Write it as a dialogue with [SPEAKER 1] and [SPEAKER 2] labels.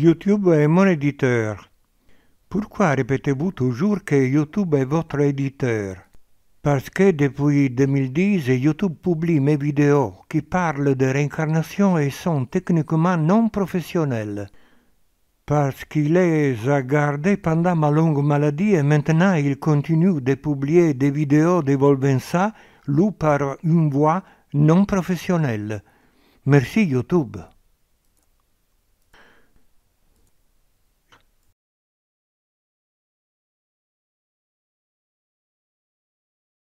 [SPEAKER 1] YouTube est mon éditeur. Pourquoi répétez-vous toujours que YouTube est votre éditeur Parce que depuis 2010, YouTube publie mes vidéos qui parlent de réincarnation et sont techniquement non professionnelles. Parce qu'il les a gardées pendant ma longue maladie et maintenant il continue de publier des vidéos de ça, lues par une voix non professionnelle. Merci YouTube.